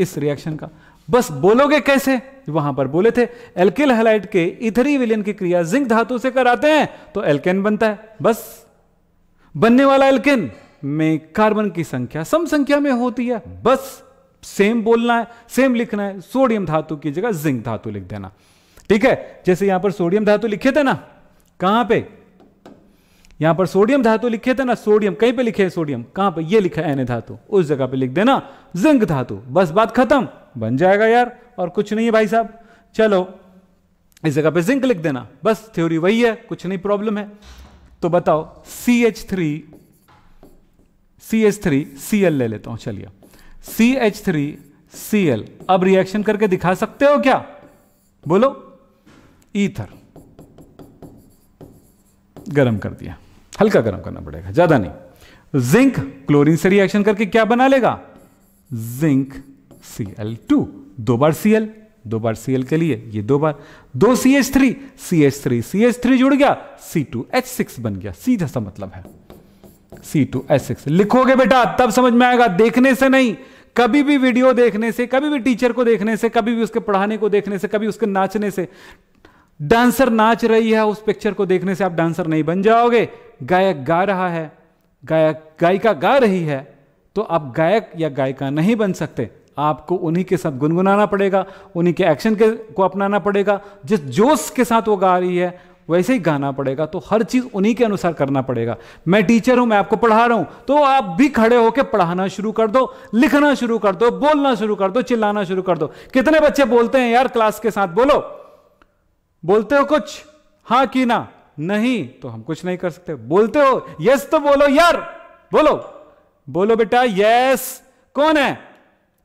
इस रिएक्शन का बस बोलोगे कैसे वहां पर बोले थे एल्किल हेलाइट के इथरी विलियन की क्रिया जिंक धातु से कराते हैं तो एल्केन बनता है बस बनने वाला एल्केन में कार्बन की संख्या सम संख्या में होती है बस सेम बोलना है सेम लिखना है सोडियम धातु की जगह जिंक धातु लिख देना ठीक है जैसे यहां पर सोडियम धातु लिखे थे ना कहां पे यहां पर सोडियम धातु लिखे थे ना सोडियम कहीं पे लिखे है सोडियम कहां पे ये लिखा है एन धातु उस जगह पे लिख देना जिंक धातु बस बात खत्म बन जाएगा यार और कुछ नहीं है भाई साहब चलो इस जगह पे जिंक लिख देना बस थ्योरी वही है कुछ नहीं प्रॉब्लम है तो बताओ C H three C H three C L ले लेता हूं चलिए C H three C L अब रिएक्शन करके दिखा सकते हो क्या बोलो ईथर गरम कर दिया हल्का गरम करना पड़ेगा ज्यादा नहीं जिंक क्लोरीन से रिएक्शन करके क्या बना लेगा जिंक सी एल टू दो बार सी एल दो बार सी एल के लिए ये दो बार दो C H three C H three C H three जुड़ गया सी टू एच सिक्स बन गया सीधा सा मतलब है सी टू एच सिक्स लिखोगे बेटा तब समझ में आएगा देखने से नहीं कभी भी वीडियो देखने से कभी भी टीचर को देखने से कभी भी उसके पढ़ाने को देखने से कभी उसके नाचने से डांसर नाच रही है उस पिक्चर को देखने से आप डांसर नहीं बन जाओगे गायक गा रहा है गायक गायिका गा रही है तो आप गायक या गायिका नहीं बन सकते आपको उन्हीं के साथ गुनगुनाना पड़ेगा उन्हीं के एक्शन के को अपनाना पड़ेगा जिस जोश के साथ वो गा रही है वैसे ही गाना पड़ेगा तो हर चीज़ उन्हीं के अनुसार करना पड़ेगा मैं टीचर हूं मैं आपको पढ़ा रहा हूं तो आप भी खड़े होकर पढ़ाना शुरू कर दो लिखना शुरू कर दो बोलना शुरू कर दो चिल्लाना शुरू कर दो कितने बच्चे बोलते हैं यार क्लास के साथ बोलो बोलते हो कुछ हाँ कि ना नहीं तो हम कुछ नहीं कर सकते बोलते हो यस तो बोलो यार बोलो बोलो बेटा यस कौन है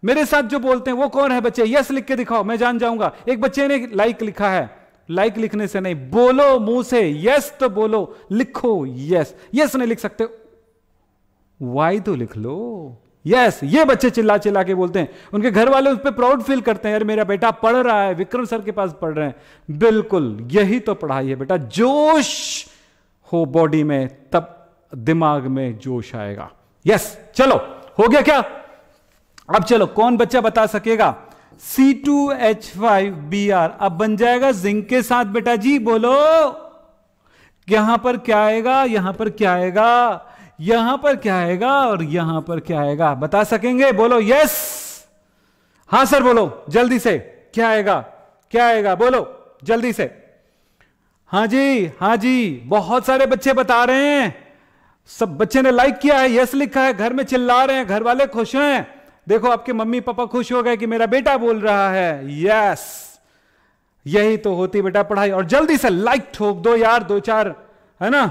मेरे साथ जो बोलते हैं वो कौन है बच्चे यस लिख के दिखाओ मैं जान जाऊंगा एक बच्चे ने लाइक लिखा है लाइक लिखने से नहीं बोलो मुंह से यस तो बोलो लिखो यस यस नहीं लिख सकते वाई तो लिख लो यस ये बच्चे चिल्ला चिल्ला के बोलते हैं उनके घर वाले उस पर प्राउड फील करते हैं यार मेरा बेटा पढ़ रहा है विक्रम सर के पास पढ़ रहे हैं बिल्कुल यही तो पढ़ाई है बेटा जोश हो बॉडी में तब दिमाग में जोश आएगा यस चलो हो गया क्या अब चलो कौन बच्चा बता सकेगा C two H five B R अब बन जाएगा जिंक के साथ बेटा जी बोलो यहां पर क्या आएगा यहां पर क्या आएगा यहां पर क्या आएगा और यहां पर क्या आएगा बता सकेंगे बोलो यस हां सर बोलो जल्दी से क्या आएगा क्या आएगा बोलो जल्दी से हाँ जी हाँ जी बहुत सारे बच्चे बता रहे हैं सब बच्चे ने लाइक किया है यस लिखा है घर में चिल्ला रहे हैं घर वाले खुश हैं देखो आपके मम्मी पापा खुश हो गए कि मेरा बेटा बोल रहा है यस यही तो होती बेटा पढ़ाई और जल्दी से लाइक ठोक दो यार दो चार है ना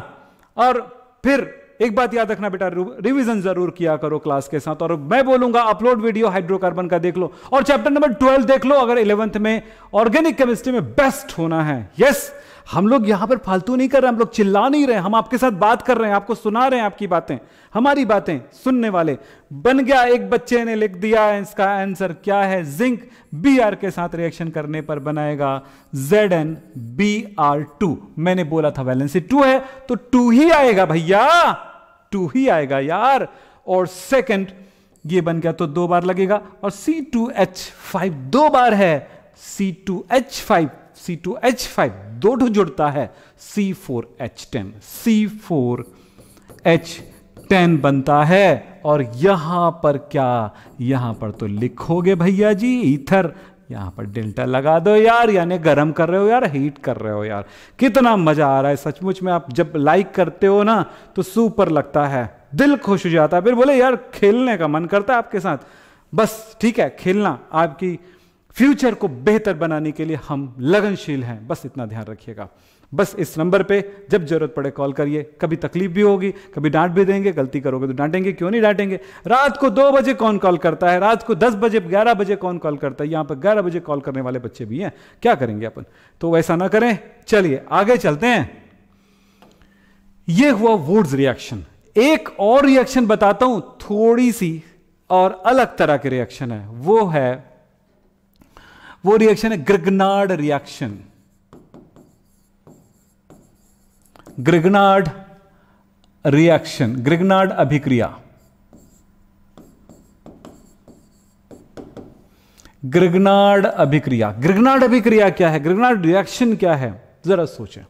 और फिर एक बात याद रखना बेटा रिवीजन जरूर किया करो क्लास के साथ और मैं बोलूंगा अपलोड वीडियो हाइड्रोकार्बन का देख लो और चैप्टर नंबर ट्वेल्व देख लो अगर इलेवंथ में ऑर्गेनिक केमिस्ट्री में बेस्ट होना है यस yes! हम लोग यहां पर फालतू नहीं कर रहे हम लोग चिल्ला नहीं रहे हम आपके साथ बात कर रहे हैं आपको सुना रहे हैं आपकी बातें हमारी बातें सुनने वाले बन गया एक बच्चे ने लिख दिया इसका आंसर क्या है जिंक बी आर के साथ रिएक्शन करने पर बनाएगा Z N B R two मैंने बोला था वैलेंसी टू है तो टू ही आएगा भैया टू ही आएगा यार और सेकेंड ये बन गया तो दो बार लगेगा और सी टू एच फाइव दो बार है C two H five C two H five दो जुड़ता है C four H ten C four H ten बनता है और यहां पर क्या यहां पर तो लिखोगे भैया जी ईथर यहां पर डेल्टा लगा दो यार यानी गर्म कर रहे हो यार हीट कर रहे हो यार कितना मजा आ रहा है सचमुच में आप जब लाइक करते हो ना तो सुपर लगता है दिल खुश हो जाता है फिर बोले यार खेलने का मन करता है आपके साथ बस ठीक है खेलना आपकी फ्यूचर को बेहतर बनाने के लिए हम लगनशील हैं बस इतना ध्यान रखिएगा बस इस नंबर पे जब जरूरत पड़े कॉल करिए कभी तकलीफ भी होगी कभी डांट भी देंगे गलती करोगे तो डांटेंगे क्यों नहीं डांटेंगे रात को दो बजे कौन कॉल करता है रात को दस बजे ग्यारह बजे कौन कॉल करता है यहां पर ग्यारह बजे कॉल करने वाले बच्चे भी हैं क्या करेंगे अपन तो वैसा ना करें चलिए आगे चलते हैं यह हुआ वोड्स रिएक्शन एक और रिएक्शन बताता हूं थोड़ी सी और अलग तरह के रिएक्शन है वो है वो रिएक्शन है Grignard reaction Grignard reaction Grignard अभिक्रिया ग्रिगनाड अभिक्रिया ग्रिगनाड अभिक्रिया क्या है ग्रिगनाड रिएक्शन क्या है जरा सोचें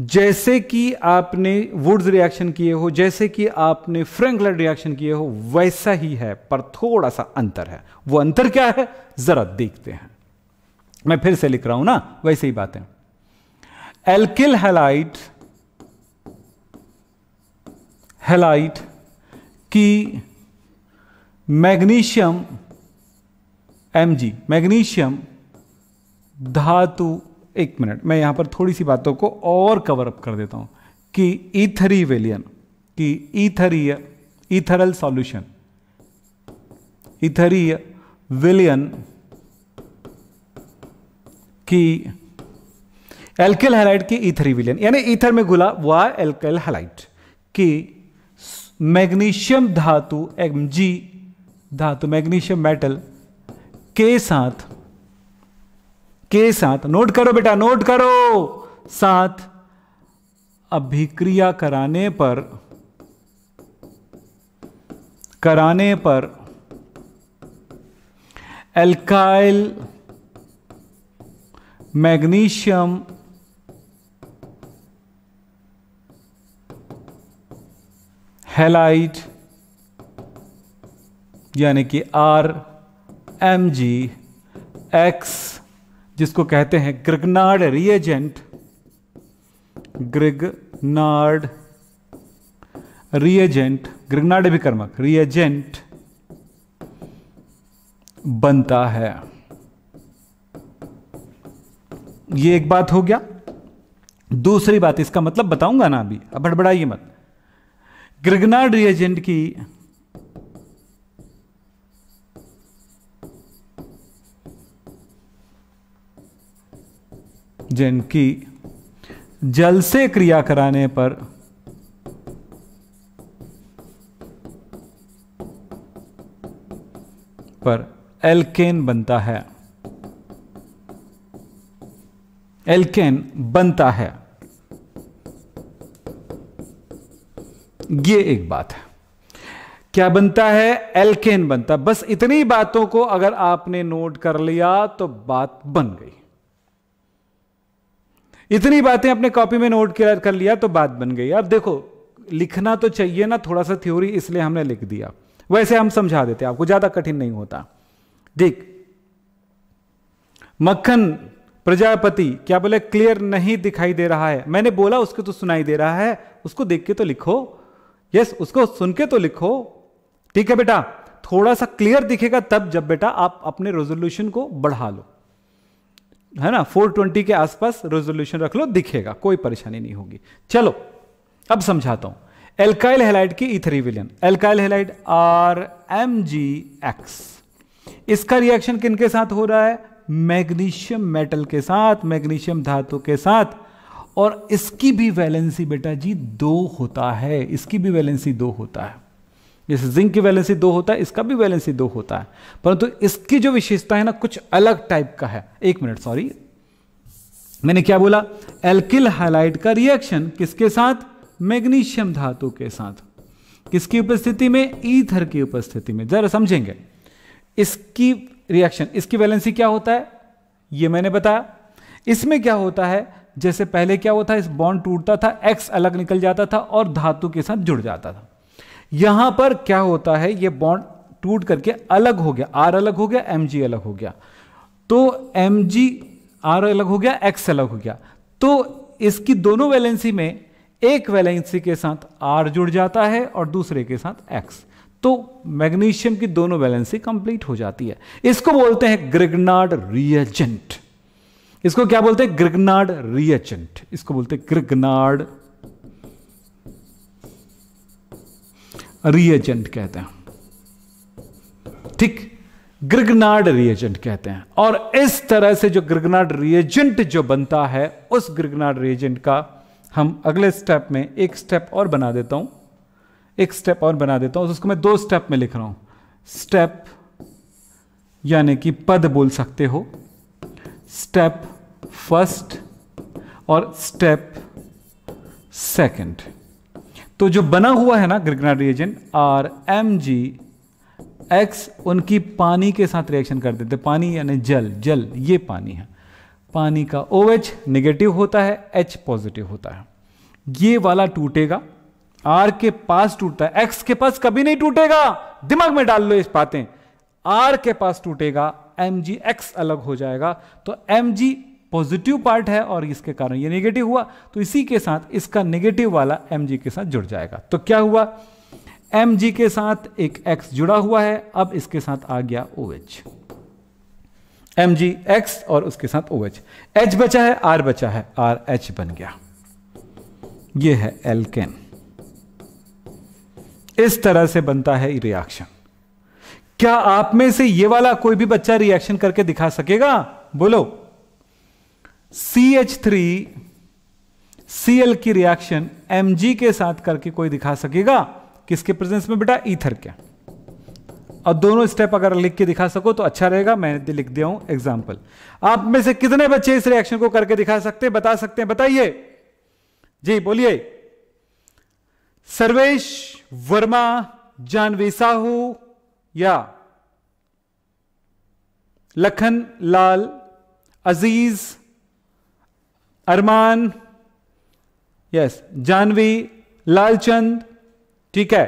जैसे कि आपने वुड्स रिएक्शन किए हो जैसे कि आपने फ्रेंकलर रिएक्शन किए हो वैसा ही है पर थोड़ा सा अंतर है वो अंतर क्या है जरा देखते हैं मैं फिर से लिख रहा हूं ना वैसे ही बातें एल्किल हेलाइट हेलाइट की मैग्नीशियम एमजी मैग्नीशियम धातु एक मिनट मैं यहाँ पर थोड़ी सी बातों को और कवर अप कर देता हूँ कि ईथरी वेलियन कि ईथरीय ईथरल सॉल्यूशन ईथरीय विलियन की एल्केल हैलाइट की ईथरी विलियन यानी ईथर में घुला हुआ एल्केल हैलाइट की मैग्नीशियम धातु एम जी धातु मैग्नीशियम मेटल के साथ के साथ नोट करो बेटा नोट करो साथ अभिक्रिया कराने पर कराने पर एल्काइल मैग्नीशियम हेलाइट यानी कि आर एम जी एक्स जिसको कहते हैं Grignard reagent Grignard reagent Grignard अभिकर्मक रिएजेंट बनता है ये एक बात हो गया दूसरी बात इसका मतलब बताऊंगा ना अभी अब बड़बड़ाइए मत ग्रिगनार्ड रिएजेंट की जिनकी जल से क्रिया कराने पर पर एल्केन बनता है एल्केन बनता है ये एक बात है क्या बनता है एल्केन बनता बस इतनी बातों को अगर आपने नोट कर लिया तो बात बन गई इतनी बातें अपने कॉपी में नोट कर लिया तो बात बन गई अब देखो लिखना तो चाहिए ना थोड़ा सा थ्योरी इसलिए हमने लिख दिया वैसे हम समझा देते आपको ज्यादा कठिन नहीं होता देख मक्खन प्रजापति क्या बोले क्लियर नहीं दिखाई दे रहा है मैंने बोला उसको तो सुनाई दे रहा है उसको देख के तो लिखो यस उसको सुन के तो लिखो ठीक है बेटा थोड़ा सा क्लियर दिखेगा तब जब बेटा आप अपने रेजोल्यूशन को बढ़ा लो है ना 420 के आसपास रेजोल्यूशन रख लो दिखेगा कोई परेशानी नहीं होगी चलो अब समझाता हूं एल्काइल हेलाइड की इथरी विलियन alkyl halide R M G X इसका रिएक्शन किन के साथ हो रहा है मैग्नीशियम मेटल के साथ मैग्नीशियम धातु के साथ और इसकी भी वैलेंसी बेटा जी दो होता है इसकी भी वैलेंसी दो होता है जैसे जिंक की वैलेंसी दो होता है इसका भी वैलेंसी दो होता है परंतु तो इसकी जो विशेषता है ना कुछ अलग टाइप का है एक मिनट सॉरी मैंने क्या बोला एल्किल हाइलाइट का रिएक्शन किसके साथ मैग्नीशियम धातु के साथ किसकी उपस्थिति में ईथर की उपस्थिति में जरा समझेंगे इसकी रिएक्शन इसकी वैलेंसी क्या होता है यह मैंने बताया इसमें क्या होता है जैसे पहले क्या होता है इस बॉन्ड टूटता था एक्स अलग निकल जाता था और धातु के साथ जुड़ जाता था यहां पर क्या होता है ये बॉन्ड टूट करके अलग हो गया आर अलग हो गया एम अलग हो गया तो एम जी आर अलग हो गया एक्स अलग हो गया तो इसकी दोनों वैलेंसी में एक वैलेंसी के साथ आर जुड़ जाता है और दूसरे के साथ एक्स तो मैग्नीशियम की दोनों वैलेंसी कंप्लीट हो जाती है इसको बोलते हैं ग्रिगनार्ड रिएजेंट इसको क्या बोलते हैं ग्रिगनार्ड रिएजेंट इसको बोलते हैं ग्रिगनार्ड रिएजेंट कहते हैं ठीक ग्रिगनाड रिएजेंट कहते हैं और इस तरह से जो ग्रिगनाड रिएजेंट जो बनता है उस ग्रिगनाड रिएजेंट का हम अगले स्टेप में एक स्टेप और बना देता हूं एक स्टेप और बना देता हूं उसको मैं दो स्टेप में लिख रहा हूं स्टेप यानी कि पद बोल सकते हो स्टेप फर्स्ट और स्टेप सेकंड तो जो बना हुआ है ना Grignard reagent R M G X उनकी पानी के साथ रिएक्शन कर देते पानी यानी जल जल ये पानी है पानी का ओ एच निगेटिव होता है एच पॉजिटिव होता है ये वाला टूटेगा आर के पास टूटता है एक्स के पास कभी नहीं टूटेगा दिमाग में डाल लो इस बातें आर के पास टूटेगा एम जी एक्स अलग हो जाएगा तो एम जी पॉजिटिव पार्ट है और इसके कारण ये नेगेटिव हुआ तो इसी के साथ इसका नेगेटिव वाला एम के साथ जुड़ जाएगा तो क्या हुआ एम के साथ एक एक्स जुड़ा हुआ है अब इसके साथ आ गया O H M G X और उसके साथ ओ एच एच बचा है आर बचा है आर एच बन गया ये है एलकेन इस तरह से बनता है रिएक्शन क्या आप में से ये वाला कोई भी बच्चा रिएक्शन करके दिखा सकेगा बोलो C H three C L की रिएक्शन एम जी के साथ करके कोई दिखा सकेगा किसके प्रेजेंस में बेटा ईथर क्या और दोनों स्टेप अगर लिख के दिखा सको तो अच्छा रहेगा मैं लिख दिया हूं एग्जाम्पल आप में से कितने बच्चे इस रिएक्शन को करके दिखा सकते हैं बता सकते हैं बताइए जी बोलिए सर्वेश वर्मा जानवी साहू या लखन लाल अजीज अरमान यस जानवी लालचंद ठीक है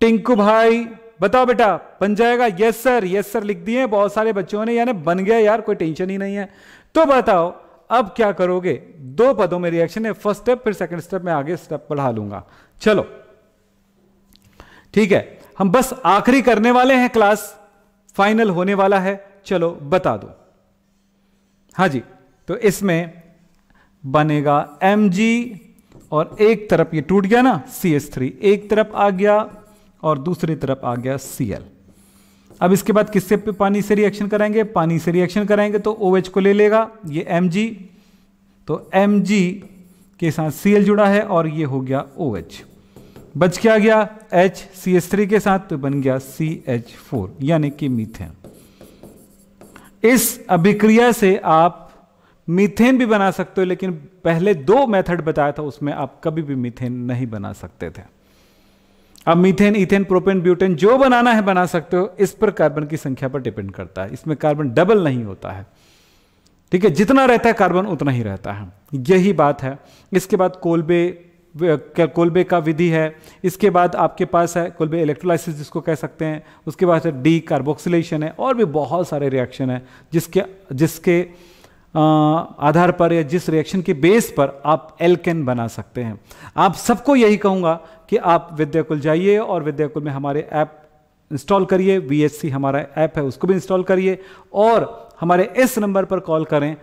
टिंकू भाई बताओ बेटा बन जाएगा यस सर यस सर लिख दिए बहुत सारे बच्चों ने यानी बन गया यार कोई टेंशन ही नहीं है तो बताओ अब क्या करोगे दो पदों में रिएक्शन है फर्स्ट स्टेप फिर सेकंड स्टेप में आगे स्टेप बढ़ा लूंगा चलो ठीक है हम बस आखिरी करने वाले हैं क्लास फाइनल होने वाला है चलो बता दो हाँ जी तो इसमें बनेगा एम और एक तरफ ये टूट गया ना सी एस थ्री एक तरफ आ गया और दूसरी तरफ आ गया सी एल अब इसके बाद किससे पानी से रिएक्शन कराएंगे पानी से रिएक्शन कराएंगे तो ओ OH को ले लेगा ये एम तो एम के साथ सी जुड़ा है और ये हो गया ओ OH. बच क्या गया एच सी एस थ्री के साथ तो बन गया सी एच फोर यानी कि मीथेन इस अभिक्रिया से आप मीथेन भी बना सकते हो लेकिन पहले दो मेथड बताया था उसमें आप कभी भी मीथेन नहीं बना सकते थे अब मीथेन इथेन प्रोपेन ब्यूटेन जो बनाना है बना सकते हो इस पर कार्बन की संख्या पर डिपेंड करता है इसमें कार्बन डबल नहीं होता है ठीक है जितना रहता है कार्बन उतना ही रहता है यही बात है इसके बाद कोलबे कोलबे का विधि है इसके बाद आपके पास है कोलबे इलेक्ट्रोलाइसिस जिसको कह सकते हैं उसके बाद है डी कार्बोक्सिलेशन है और भी बहुत सारे रिएक्शन है जिसके जिसके आधार पर या जिस रिएक्शन के बेस पर आप एल्केन बना सकते हैं आप सबको यही कहूँगा कि आप विद्याकुल जाइए और विद्याकुल में हमारे ऐप इंस्टॉल करिए वी हमारा ऐप है उसको भी इंस्टॉल करिए और हमारे इस नंबर पर कॉल करें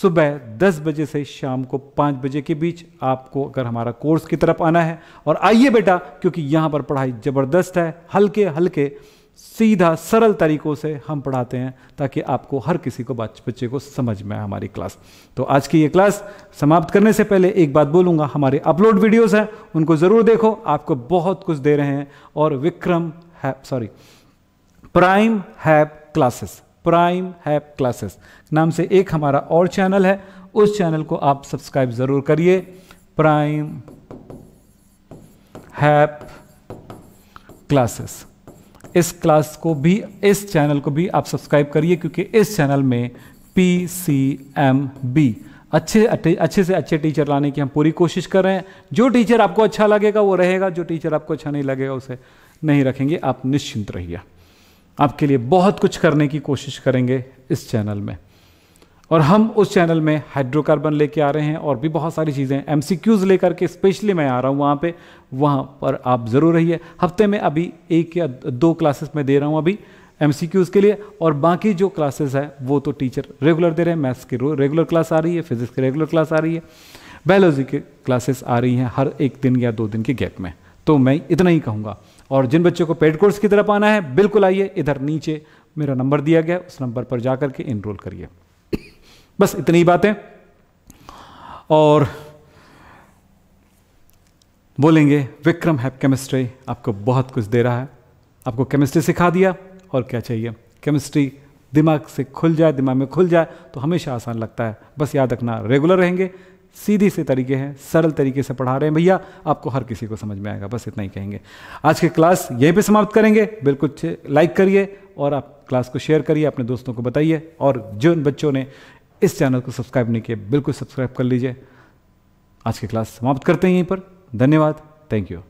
सुबह 10 बजे से शाम को 5 बजे के बीच आपको अगर हमारा कोर्स की तरफ आना है और आइए बेटा क्योंकि यहाँ पर पढ़ाई ज़बरदस्त है हल्के हल्के सीधा सरल तरीकों से हम पढ़ाते हैं ताकि आपको हर किसी को बच्चे को समझ में आए हमारी क्लास तो आज की ये क्लास समाप्त करने से पहले एक बात बोलूँगा हमारे अपलोड वीडियोज़ हैं उनको ज़रूर देखो आपको बहुत कुछ दे रहे हैं और Vikram hap sorry prime hap classes prime hap classes नाम से एक हमारा और चैनल है उस चैनल को आप सब्सक्राइब ज़रूर करिए प्राइम हैप क्लासेस इस क्लास को भी इस चैनल को भी आप सब्सक्राइब करिए क्योंकि इस चैनल में पी सी एम बी अच्छे अच्छे से अच्छे टीचर लाने की हम पूरी कोशिश कर रहे हैं जो टीचर आपको अच्छा लगेगा वो रहेगा जो टीचर आपको अच्छा नहीं लगेगा उसे नहीं रखेंगे आप निश्चिंत रहिए आपके लिए बहुत कुछ करने की कोशिश करेंगे इस चैनल में और हम उस चैनल में हाइड्रोकार्बन लेके आ रहे हैं और भी बहुत सारी चीज़ें एम सी क्यूज़ लेकर के स्पेशली मैं आ रहा हूँ वहाँ पे वहाँ पर आप ज़रूर रहिए हफ्ते में अभी एक या दो क्लासेस मैं दे रहा हूँ अभी एम सी क्यूज़ के लिए और बाकी जो क्लासेस है वो तो टीचर रेगुलर दे रहे हैं मैथ्स की रेगुलर क्लास आ रही है फिजिक्स की रेगुलर क्लास आ रही है बायोलॉजी की क्लासेस आ रही हैं हर एक दिन या दो दिन के गैप में तो मैं इतना ही कहूँगा और जिन बच्चों को पेड कोर्स की तरफ आना है बिल्कुल आइए इधर नीचे मेरा नंबर दिया गया उस नंबर पर जा करके इनरोल करिए बस इतनी ही बातें और बोलेंगे विक्रम हैप केमिस्ट्री आपको बहुत कुछ दे रहा है आपको केमिस्ट्री सिखा दिया और क्या चाहिए केमिस्ट्री दिमाग से खुल जाए दिमाग में खुल जाए तो हमेशा आसान लगता है बस याद रखना रेगुलर रहेंगे सीधी से तरीके हैं सरल तरीके से पढ़ा रहे हैं भैया आपको हर किसी को समझ में आएगा बस इतना ही कहेंगे आज की क्लास यहीं पे समाप्त करेंगे बिल्कुल लाइक करिए और आप क्लास को शेयर करिए अपने दोस्तों को बताइए और जिन बच्चों ने इस चैनल को सब्सक्राइब नहीं किया बिल्कुल सब्सक्राइब कर लीजिए आज की क्लास समाप्त करते हैं यहीं पर धन्यवाद थैंक यू